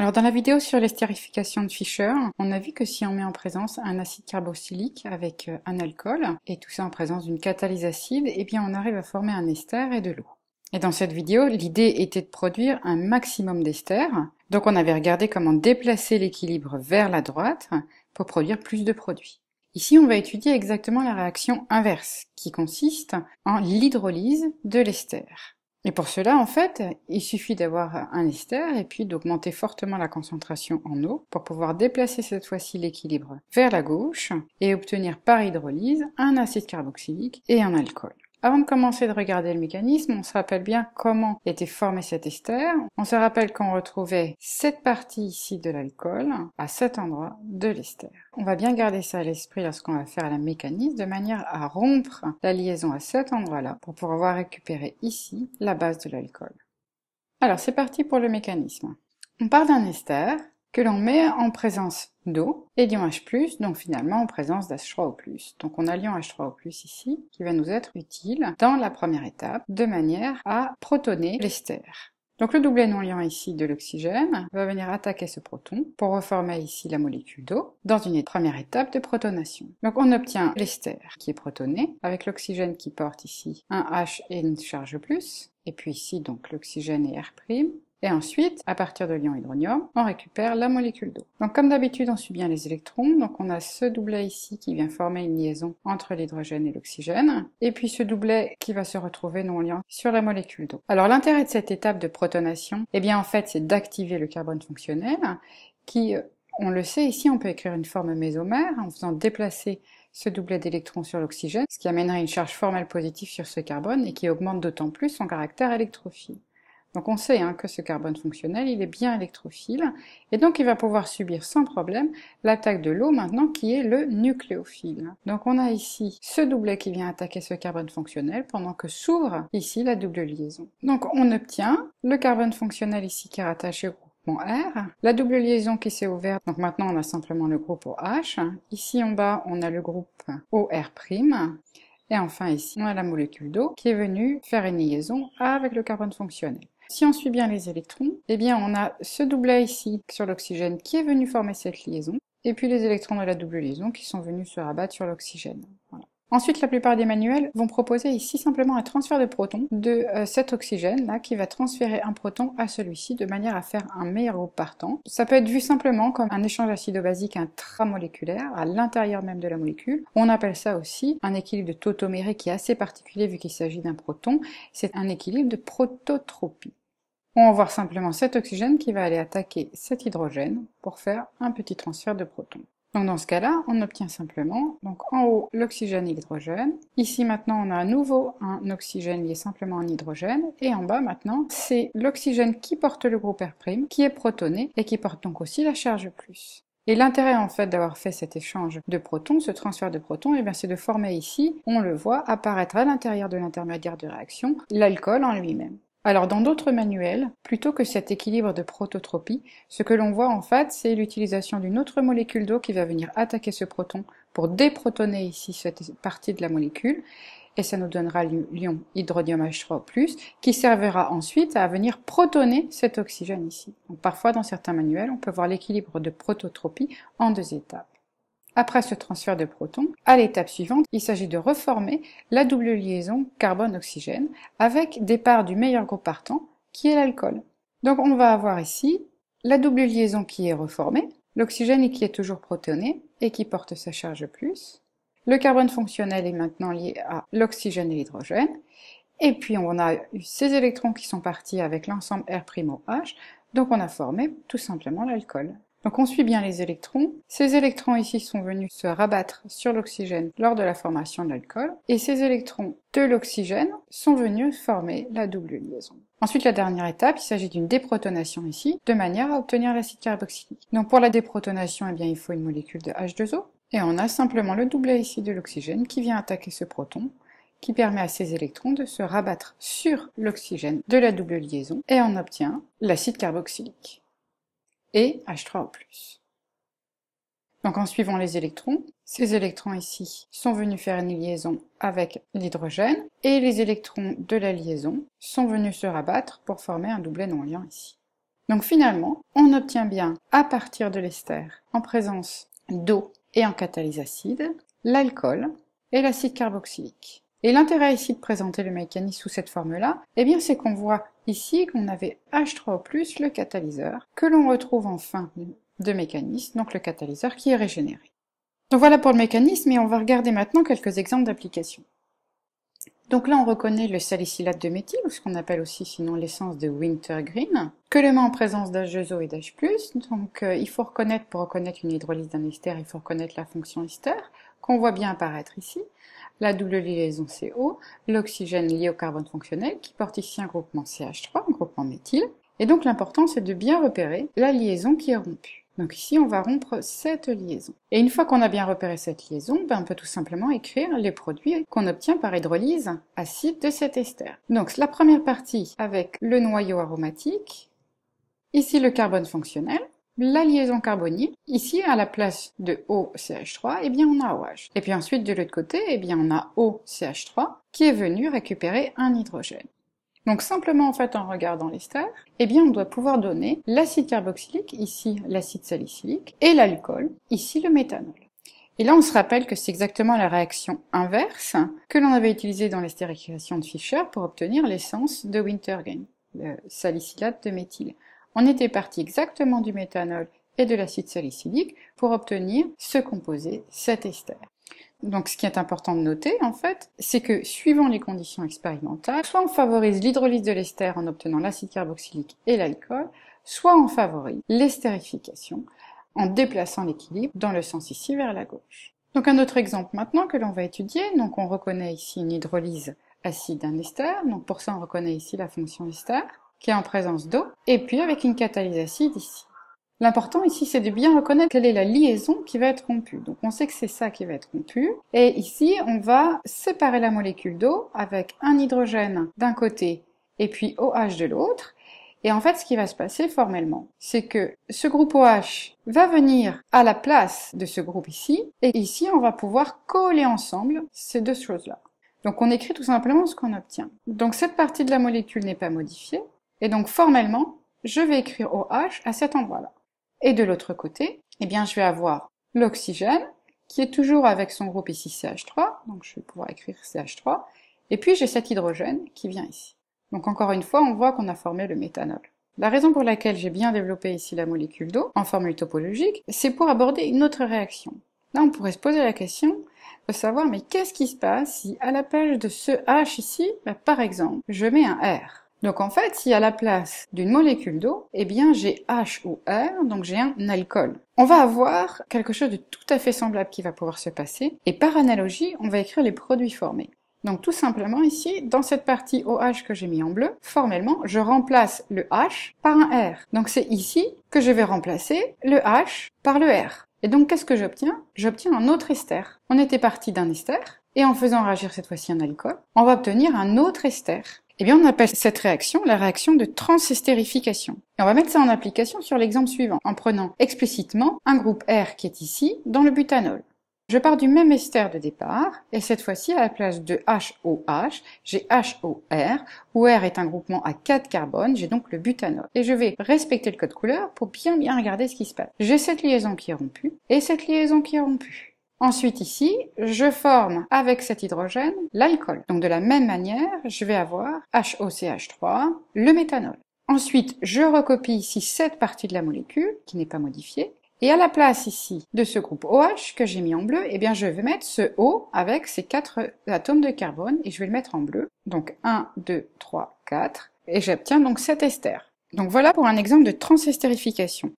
Alors dans la vidéo sur l'estérification de Fischer, on a vu que si on met en présence un acide carboxylique avec euh, un alcool, et tout ça en présence d'une catalyse acide, eh bien on arrive à former un ester et de l'eau. Et dans cette vidéo, l'idée était de produire un maximum d'esters, donc on avait regardé comment déplacer l'équilibre vers la droite pour produire plus de produits. Ici, on va étudier exactement la réaction inverse, qui consiste en l'hydrolyse de l'ester. Et pour cela, en fait, il suffit d'avoir un ester et puis d'augmenter fortement la concentration en eau pour pouvoir déplacer cette fois-ci l'équilibre vers la gauche et obtenir par hydrolyse un acide carboxylique et un alcool. Avant de commencer de regarder le mécanisme, on se rappelle bien comment était formé cet ester. On se rappelle qu'on retrouvait cette partie ici de l'alcool à cet endroit de l'ester. On va bien garder ça à l'esprit lorsqu'on va faire la mécanisme de manière à rompre la liaison à cet endroit-là pour pouvoir récupérer ici la base de l'alcool. Alors c'est parti pour le mécanisme. On part d'un ester que l'on met en présence d'eau et d'ion H+, donc finalement en présence d'H3O+. Donc on a l'ion H3O+, ici, qui va nous être utile dans la première étape, de manière à protoner l'ester. Donc le doublet non liant ici de l'oxygène va venir attaquer ce proton pour reformer ici la molécule d'eau dans une première étape de protonation. Donc on obtient l'ester qui est protoné avec l'oxygène qui porte ici un H et une charge plus, et puis ici donc l'oxygène et R', et ensuite, à partir de l'ion hydronium, on récupère la molécule d'eau. Donc comme d'habitude, on suit bien les électrons. Donc on a ce doublet ici qui vient former une liaison entre l'hydrogène et l'oxygène. Et puis ce doublet qui va se retrouver non liant sur la molécule d'eau. Alors l'intérêt de cette étape de protonation, eh bien en fait, c'est d'activer le carbone fonctionnel qui, euh, on le sait, ici on peut écrire une forme mésomère en faisant déplacer ce doublet d'électrons sur l'oxygène, ce qui amènerait une charge formelle positive sur ce carbone et qui augmente d'autant plus son caractère électrophile. Donc on sait hein, que ce carbone fonctionnel, il est bien électrophile, et donc il va pouvoir subir sans problème l'attaque de l'eau maintenant qui est le nucléophile. Donc on a ici ce doublet qui vient attaquer ce carbone fonctionnel pendant que s'ouvre ici la double liaison. Donc on obtient le carbone fonctionnel ici qui est rattaché au groupement R, la double liaison qui s'est ouverte, donc maintenant on a simplement le groupe OH, ici en bas on a le groupe OR', et enfin ici, on a la molécule d'eau qui est venue faire une liaison avec le carbone fonctionnel. Si on suit bien les électrons, eh bien on a ce doublet ici sur l'oxygène qui est venu former cette liaison, et puis les électrons de la double liaison qui sont venus se rabattre sur l'oxygène. Ensuite, la plupart des manuels vont proposer ici simplement un transfert de protons de euh, cet oxygène là qui va transférer un proton à celui-ci de manière à faire un meilleur groupe partant. Ça peut être vu simplement comme un échange acido-basique intramoléculaire à l'intérieur même de la molécule. On appelle ça aussi un équilibre de tautoméré qui est assez particulier vu qu'il s'agit d'un proton. C'est un équilibre de prototropie. On va voir simplement cet oxygène qui va aller attaquer cet hydrogène pour faire un petit transfert de protons. Donc dans ce cas-là, on obtient simplement donc en haut l'oxygène et l'hydrogène. Ici maintenant, on a à nouveau un oxygène lié simplement à un hydrogène. Et en bas maintenant, c'est l'oxygène qui porte le groupe R' qui est protoné et qui porte donc aussi la charge plus. Et l'intérêt en fait d'avoir fait cet échange de protons, ce transfert de protons, et eh bien c'est de former ici, on le voit apparaître à l'intérieur de l'intermédiaire de réaction, l'alcool en lui-même. Alors dans d'autres manuels, plutôt que cet équilibre de prototropie, ce que l'on voit en fait, c'est l'utilisation d'une autre molécule d'eau qui va venir attaquer ce proton pour déprotoner ici cette partie de la molécule, et ça nous donnera l'ion hydrodium H3+, qui servira ensuite à venir protoner cet oxygène ici. Donc parfois dans certains manuels, on peut voir l'équilibre de prototropie en deux étapes. Après ce transfert de protons, à l'étape suivante, il s'agit de reformer la double liaison carbone-oxygène avec départ du meilleur groupe partant, qui est l'alcool. Donc on va avoir ici la double liaison qui est reformée, l'oxygène qui est toujours protoné et qui porte sa charge plus, le carbone fonctionnel est maintenant lié à l'oxygène et l'hydrogène, et puis on a eu ces électrons qui sont partis avec l'ensemble R'OH, donc on a formé tout simplement l'alcool. Donc on suit bien les électrons. Ces électrons ici sont venus se rabattre sur l'oxygène lors de la formation de l'alcool. Et ces électrons de l'oxygène sont venus former la double liaison. Ensuite, la dernière étape, il s'agit d'une déprotonation ici, de manière à obtenir l'acide carboxylique. Donc pour la déprotonation, eh bien, il faut une molécule de H2O. Et on a simplement le doublet ici de l'oxygène qui vient attaquer ce proton qui permet à ces électrons de se rabattre sur l'oxygène de la double liaison et on obtient l'acide carboxylique et H3O+. Donc en suivant les électrons, ces électrons ici sont venus faire une liaison avec l'hydrogène et les électrons de la liaison sont venus se rabattre pour former un doublet non liant ici. Donc finalement, on obtient bien à partir de l'ester en présence d'eau et en catalyse acide, l'alcool et l'acide carboxylique. Et l'intérêt ici de présenter le mécanisme sous cette forme-là, eh bien c'est qu'on voit ici qu'on avait H3O+, le catalyseur, que l'on retrouve en fin de mécanisme, donc le catalyseur qui est régénéré. Donc voilà pour le mécanisme et on va regarder maintenant quelques exemples d'applications. Donc là, on reconnaît le salicylate de méthyle, ou ce qu'on appelle aussi sinon l'essence de Wintergreen, que le en présence d'H2O et d'H+. Donc euh, il faut reconnaître, pour reconnaître une hydrolyse d'un ester, il faut reconnaître la fonction ester, qu'on voit bien apparaître ici. La double liaison CO, l'oxygène lié au carbone fonctionnel qui porte ici un groupement CH3, un groupement méthyle. Et donc l'important c'est de bien repérer la liaison qui est rompue. Donc ici, on va rompre cette liaison. Et une fois qu'on a bien repéré cette liaison, ben, on peut tout simplement écrire les produits qu'on obtient par hydrolyse acide de cet ester. Donc la première partie avec le noyau aromatique, ici le carbone fonctionnel, la liaison carbonique, ici à la place de OCH3, eh bien on a OH. Et puis ensuite de l'autre côté, eh bien on a OCH3 qui est venu récupérer un hydrogène. Donc simplement en fait en regardant l'ester, eh bien on doit pouvoir donner l'acide carboxylique, ici l'acide salicylique, et l'alcool, ici le méthanol. Et là, on se rappelle que c'est exactement la réaction inverse que l'on avait utilisée dans l'estérification de Fischer pour obtenir l'essence de Wintergen, le salicylate de méthyle. On était parti exactement du méthanol et de l'acide salicylique pour obtenir ce composé, cet ester. Donc ce qui est important de noter en fait, c'est que suivant les conditions expérimentales, soit on favorise l'hydrolyse de l'ester en obtenant l'acide carboxylique et l'alcool, soit on favorise l'estérification en déplaçant l'équilibre dans le sens ici vers la gauche. Donc un autre exemple maintenant que l'on va étudier, donc on reconnaît ici une hydrolyse acide d'un ester, donc pour ça on reconnaît ici la fonction ester qui est en présence d'eau, et puis avec une catalyse acide ici. L'important ici, c'est de bien reconnaître quelle est la liaison qui va être rompue. Donc on sait que c'est ça qui va être rompu. Et ici, on va séparer la molécule d'eau avec un hydrogène d'un côté et puis OH de l'autre. Et en fait, ce qui va se passer formellement, c'est que ce groupe OH va venir à la place de ce groupe ici. Et ici, on va pouvoir coller ensemble ces deux choses-là. Donc on écrit tout simplement ce qu'on obtient. Donc cette partie de la molécule n'est pas modifiée, et donc formellement, je vais écrire OH à cet endroit-là. Et de l'autre côté, eh bien, je vais avoir l'oxygène qui est toujours avec son groupe ici CH3, donc je vais pouvoir écrire CH3, et puis j'ai cet hydrogène qui vient ici. Donc encore une fois, on voit qu'on a formé le méthanol. La raison pour laquelle j'ai bien développé ici la molécule d'eau, en formule topologique, c'est pour aborder une autre réaction. Là, on pourrait se poser la question de savoir, mais qu'est-ce qui se passe si à la page de ce H ici, bah, par exemple, je mets un R donc en fait, si à la place d'une molécule d'eau, eh bien j'ai H ou R, donc j'ai un alcool. On va avoir quelque chose de tout à fait semblable qui va pouvoir se passer, et par analogie, on va écrire les produits formés. Donc tout simplement ici, dans cette partie OH que j'ai mis en bleu, formellement, je remplace le H par un R. Donc c'est ici que je vais remplacer le H par le R. Et donc qu'est-ce que j'obtiens J'obtiens un autre ester. On était parti d'un ester, et en faisant réagir cette fois-ci un alcool, on va obtenir un autre ester. Eh bien, on appelle cette réaction la réaction de transestérification. Et on va mettre ça en application sur l'exemple suivant, en prenant explicitement un groupe R qui est ici dans le butanol. Je pars du même ester de départ, et cette fois-ci, à la place de HOH, j'ai HOR, où R est un groupement à 4 carbones, j'ai donc le butanol. Et je vais respecter le code couleur pour bien bien regarder ce qui se passe. J'ai cette liaison qui est rompue, et cette liaison qui est rompue. Ensuite ici, je forme avec cet hydrogène l'alcool. Donc de la même manière, je vais avoir HOCH3, le méthanol. Ensuite, je recopie ici cette partie de la molécule qui n'est pas modifiée. Et à la place ici de ce groupe OH que j'ai mis en bleu, eh bien je vais mettre ce O avec ces quatre atomes de carbone et je vais le mettre en bleu. Donc 1, 2, 3, 4. Et j'obtiens donc cet ester. Donc voilà pour un exemple de transestérification.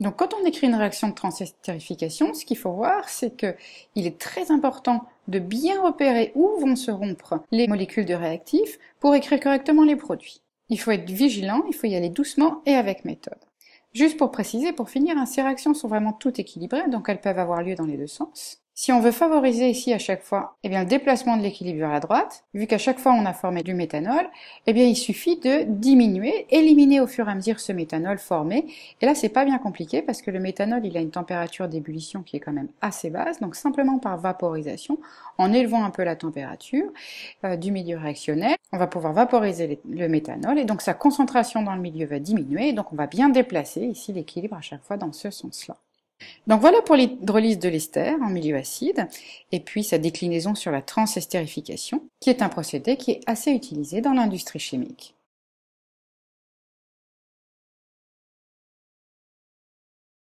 Donc quand on écrit une réaction de transestérification, ce qu'il faut voir, c'est que il est très important de bien repérer où vont se rompre les molécules de réactifs pour écrire correctement les produits. Il faut être vigilant, il faut y aller doucement et avec méthode. Juste pour préciser, pour finir, hein, ces réactions sont vraiment toutes équilibrées, donc elles peuvent avoir lieu dans les deux sens. Si on veut favoriser ici à chaque fois eh bien, le déplacement de l'équilibre vers la droite, vu qu'à chaque fois on a formé du méthanol, eh bien, il suffit de diminuer, éliminer au fur et à mesure ce méthanol formé. Et là, c'est pas bien compliqué parce que le méthanol, il a une température d'ébullition qui est quand même assez basse. Donc simplement par vaporisation, en élevant un peu la température euh, du milieu réactionnel, on va pouvoir vaporiser le méthanol et donc sa concentration dans le milieu va diminuer. Et donc on va bien déplacer ici l'équilibre à chaque fois dans ce sens-là. Donc voilà pour l'hydrolyse de l'ester en milieu acide et puis sa déclinaison sur la transestérification qui est un procédé qui est assez utilisé dans l'industrie chimique.